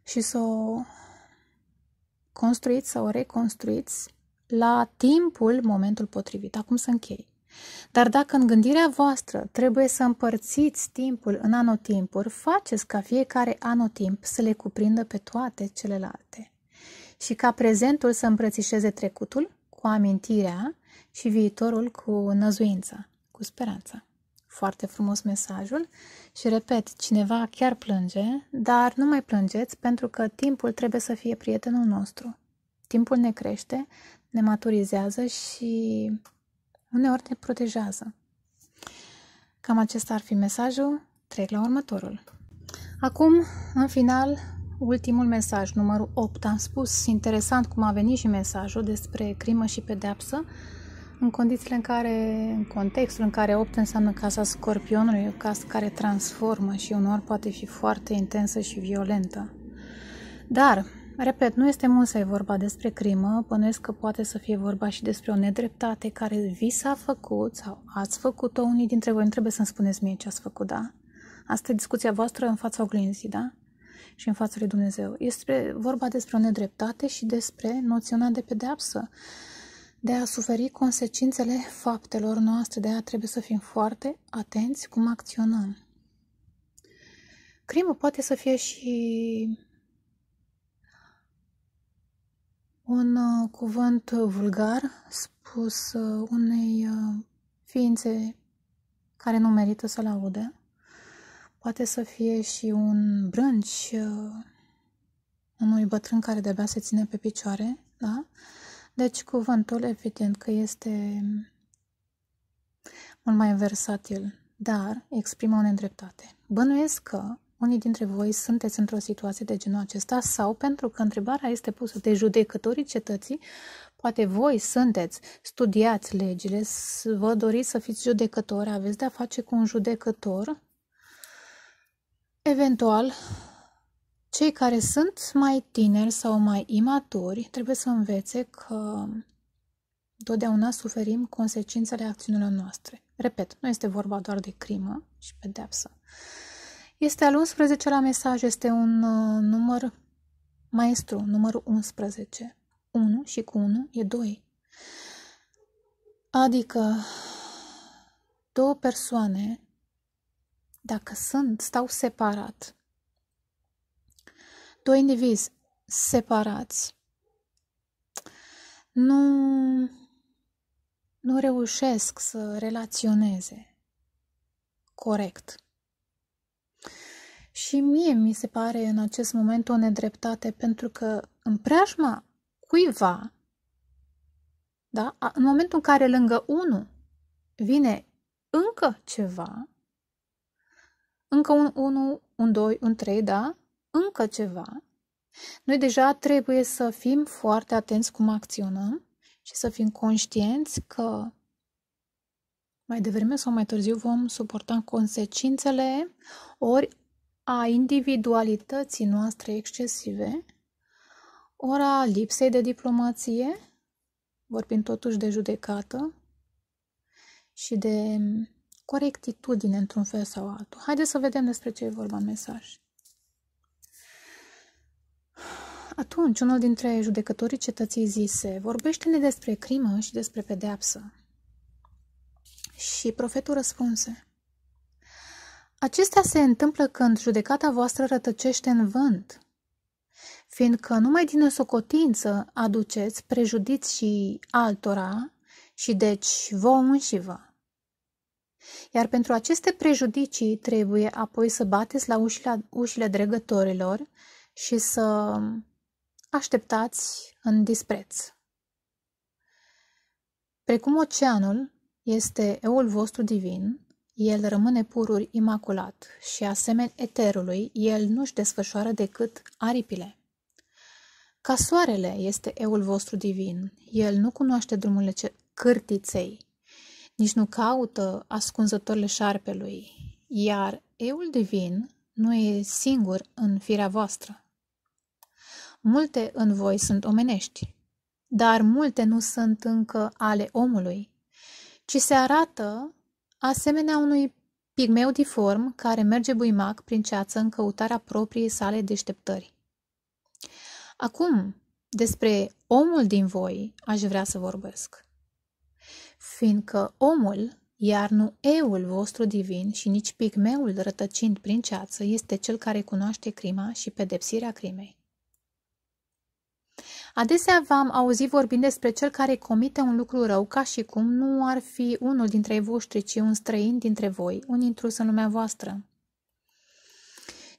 și să o construiți sau o reconstruiți la timpul, momentul potrivit. Acum să închei. Dar dacă în gândirea voastră trebuie să împărțiți timpul în anotimpuri, faceți ca fiecare anotimp să le cuprindă pe toate celelalte și ca prezentul să îmbrățișeze trecutul cu amintirea și viitorul cu năzuința, cu speranța. Foarte frumos mesajul și repet, cineva chiar plânge, dar nu mai plângeți pentru că timpul trebuie să fie prietenul nostru. Timpul ne crește, ne maturizează și uneori te protejează. Cam acesta ar fi mesajul. Trec la următorul. Acum, în final, ultimul mesaj, numărul 8. Am spus interesant cum a venit și mesajul despre crimă și pedeapsă, în condițiile în care, în contextul în care 8 înseamnă casa scorpionului, o casă care transformă și uneori poate fi foarte intensă și violentă. Dar Repet, nu este mult să e vorba despre crimă, bănuiesc că poate să fie vorba și despre o nedreptate care vi s-a făcut sau ați făcut-o unii dintre voi. Nu trebuie să-mi spuneți mie ce ați făcut, da? Asta e discuția voastră în fața oglinzii, da? Și în fața lui Dumnezeu. Este vorba despre o nedreptate și despre noțiunea de pedeapsă, de a suferi consecințele faptelor noastre, de a trebuie să fim foarte atenți cum acționăm. Crimă poate să fie și un uh, cuvânt vulgar spus uh, unei uh, ființe care nu merită să-l aude. Poate să fie și un brânci unui bătrân care de-abia se ține pe picioare, da? Deci cuvântul evident că este mult mai versatil, dar exprimă o nedreptate. Bănuiesc că unii dintre voi sunteți într-o situație de genul acesta sau pentru că întrebarea este pusă de judecătorii cetății, poate voi sunteți, studiați legile, vă doriți să fiți judecători, aveți de-a face cu un judecător, eventual cei care sunt mai tineri sau mai imaturi trebuie să învețe că totdeauna suferim consecințele acțiunilor noastre. Repet, nu este vorba doar de crimă și pedepsă. Este al 11-lea mesaj, este un uh, număr maestru, numărul 11. 1 și cu 1 e 2. Adică două persoane, dacă sunt, stau separat. Doi indivizi separați. Nu, nu reușesc să relaționeze corect și mie mi se pare în acest moment o nedreptate, pentru că în preajma cuiva, da, în momentul în care lângă unul vine încă ceva, încă un 1, un 2, un 3, da, încă ceva, noi deja trebuie să fim foarte atenți cum acționăm și să fim conștienți că mai devreme sau mai târziu vom suporta consecințele, ori a individualității noastre excesive, ora lipsei de diplomație, vorbim totuși de judecată și de corectitudine într-un fel sau altul. Haideți să vedem despre ce e vorba în mesaj. Atunci, unul dintre judecătorii cetății zise, vorbește-ne despre crimă și despre pedeapsă. Și profetul răspunse, Acestea se întâmplă când judecata voastră rătăcește în vânt, fiindcă numai din socotință aduceți prejudiți și altora și deci vouă vă. Iar pentru aceste prejudicii trebuie apoi să bateți la ușile, ușile dregătorilor și să așteptați în dispreț. Precum oceanul este eul vostru divin, el rămâne pururi imaculat și, asemeni eterului, el nu-și desfășoară decât aripile. Ca soarele este eul vostru divin, el nu cunoaște drumurile ce- cârtiței, nici nu caută ascunzătorile șarpelui, iar eul divin nu e singur în firea voastră. Multe în voi sunt omenești, dar multe nu sunt încă ale omului, ci se arată asemenea unui pigmeu diform care merge buimac prin ceață în căutarea propriei sale deșteptări. Acum, despre omul din voi aș vrea să vorbesc. Fiindcă omul, iar nu eul vostru divin și nici pigmeul rătăcind prin ceață, este cel care cunoaște crima și pedepsirea crimei. Adesea v-am auzit vorbind despre cel care comite un lucru rău ca și cum nu ar fi unul dintre voștri, ci un străin dintre voi, un intrus în lumea voastră.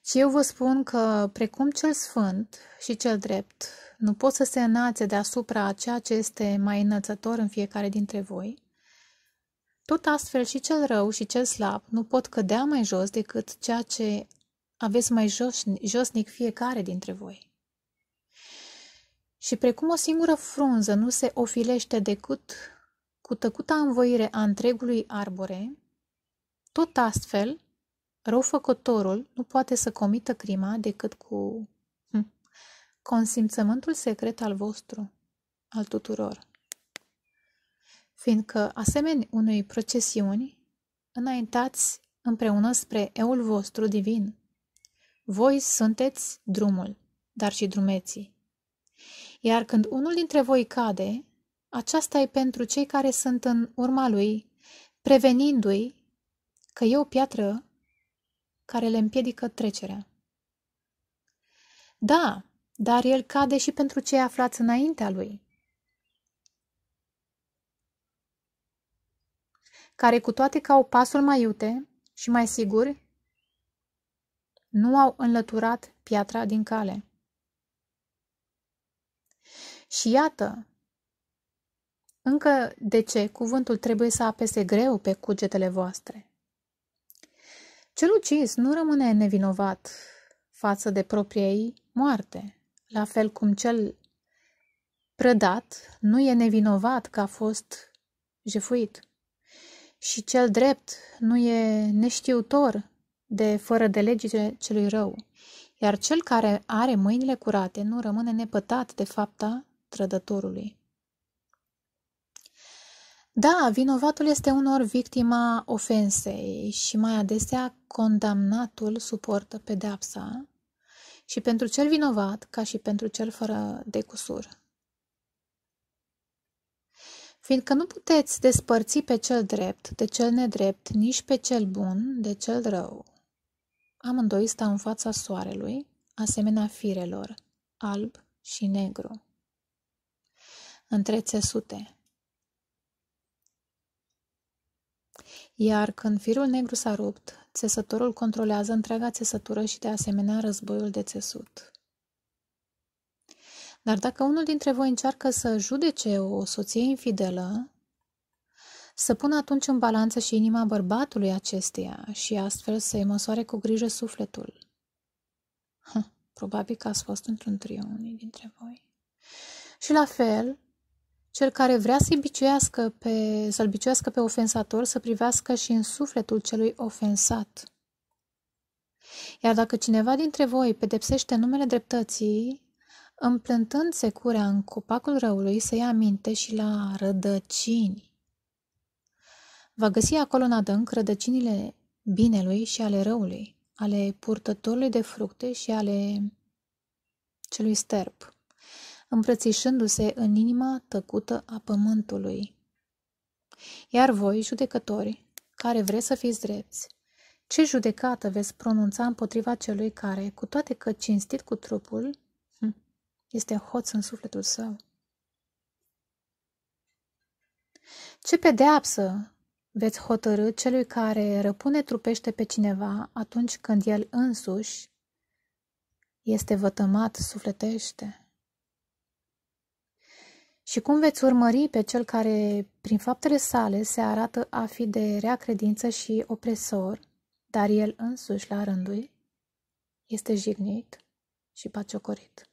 Și eu vă spun că, precum cel sfânt și cel drept, nu pot să se înalțe deasupra a ceea ce este mai înălțător în fiecare dintre voi, tot astfel și cel rău și cel slab nu pot cădea mai jos decât ceea ce aveți mai josnic fiecare dintre voi și precum o singură frunză nu se ofilește decât cu tăcuta învoire a întregului arbore, tot astfel, răufăcătorul nu poate să comită crima decât cu hm, consimțământul secret al vostru, al tuturor. Fiindcă, asemeni unei procesiuni, înaintați împreună spre eul vostru divin. Voi sunteți drumul, dar și drumeții. Iar când unul dintre voi cade, aceasta e pentru cei care sunt în urma lui, prevenindu-i că e o piatră care le împiedică trecerea. Da, dar el cade și pentru cei aflați înaintea lui, care cu toate că au pasul mai iute și mai sigur, nu au înlăturat piatra din cale. Și iată, încă de ce cuvântul trebuie să apese greu pe cugetele voastre. Cel ucis nu rămâne nevinovat față de propriei ei moarte, la fel cum cel prădat nu e nevinovat că a fost jefuit și cel drept nu e neștiutor de fără de legile celui rău, iar cel care are mâinile curate nu rămâne nepătat de fapta trădătorului. Da, vinovatul este unor victima ofensei și mai adesea condamnatul suportă pedepsa și pentru cel vinovat ca și pentru cel fără de cusur. Fiindcă nu puteți despărți pe cel drept de cel nedrept, nici pe cel bun de cel rău. Amândoi stau în fața soarelui, asemenea firelor, alb și negru între țesute. Iar când firul negru s-a rupt, țesătorul controlează întreaga țesătură și de asemenea războiul de țesut. Dar dacă unul dintre voi încearcă să judece o soție infidelă, să pună atunci în balanță și inima bărbatului acesteia și astfel să-i măsoare cu grijă sufletul. probabil că ați fost într-un triunii dintre voi. Și la fel, cel care vrea să-l biciuiască pe, să biciuiască pe ofensator să privească și în sufletul celui ofensat. Iar dacă cineva dintre voi pedepsește numele dreptății, împlântând securea în copacul răului, să ia minte și la rădăcini. Va găsi acolo în adânc rădăcinile binelui și ale răului, ale purtătorului de fructe și ale celui sterp îmbrățișându-se în inima tăcută a pământului. Iar voi, judecători, care vreți să fiți drepți, ce judecată veți pronunța împotriva celui care, cu toate că cinstit cu trupul, hm, este hoț în sufletul său? Ce pedeapsă veți hotărâ celui care răpune trupește pe cineva atunci când el însuși este vătămat sufletește? Și cum veți urmări pe cel care, prin faptele sale, se arată a fi de rea credință și opresor, dar el însuși, la rândul, este jignit și paciocorit?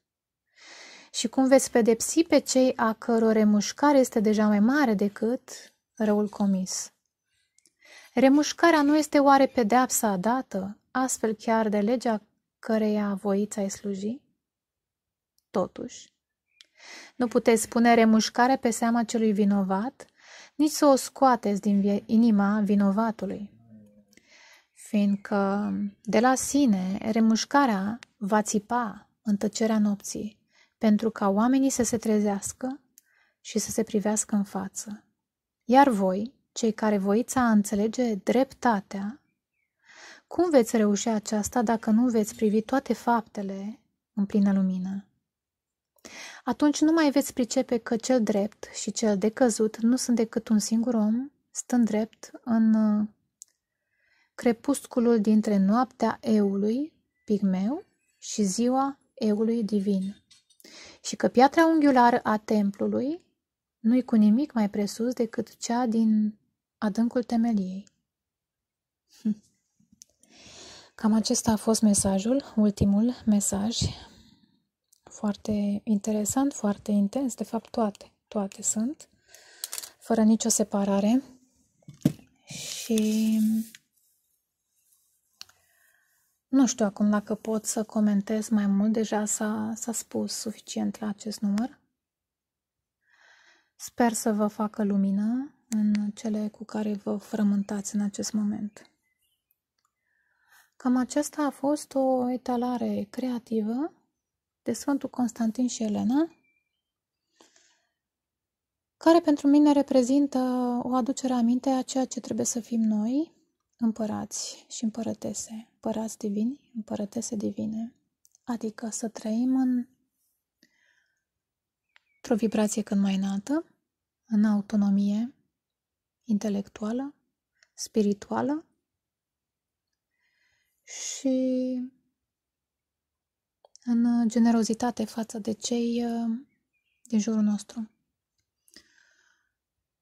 Și cum veți pedepsi pe cei a căror remușcare este deja mai mare decât răul comis? Remușcarea nu este oare pedeapsa dată, astfel chiar de legea căreia voiți ai sluji? Totuși, nu puteți pune remușcare pe seama celui vinovat, nici să o scoateți din inima vinovatului. Fiindcă de la sine remușcarea va țipa în tăcerea nopții, pentru ca oamenii să se trezească și să se privească în față. Iar voi, cei care voiți a înțelege dreptatea, cum veți reuși aceasta dacă nu veți privi toate faptele în plină lumină? Atunci nu mai veți pricepe că cel drept și cel decăzut nu sunt decât un singur om, stând drept în uh, crepusculul dintre noaptea eului, pigmeu, și ziua eului divin. Și că piatra unghiulară a templului nu-i cu nimic mai presus decât cea din adâncul temeliei. Hm. Cam acesta a fost mesajul, ultimul mesaj foarte interesant, foarte intens, de fapt toate, toate sunt, fără nicio separare și nu știu acum dacă pot să comentez mai mult, deja s-a, spus suficient la acest număr. Sper să vă facă lumină în cele cu care vă frământați în acest moment. Cam aceasta a fost o etalare creativă de Sfântul Constantin și Elena, care pentru mine reprezintă o aducere aminte a ceea ce trebuie să fim noi, împărați și împărătese, împărați divini, împărătese divine, adică să trăim în într-o vibrație cât mai înaltă, în autonomie intelectuală, spirituală și în uh, generozitate față de cei uh, din jurul nostru.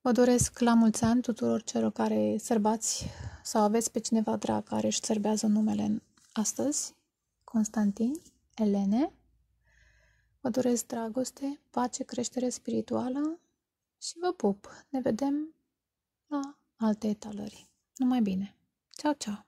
Vă doresc la mulți ani tuturor celor care sărbați sau aveți pe cineva drag care își sărbează numele astăzi, Constantin, Elene. Vă doresc dragoste, pace, creștere spirituală și vă pup. Ne vedem la alte etalări. Numai bine! Ciao, ciao!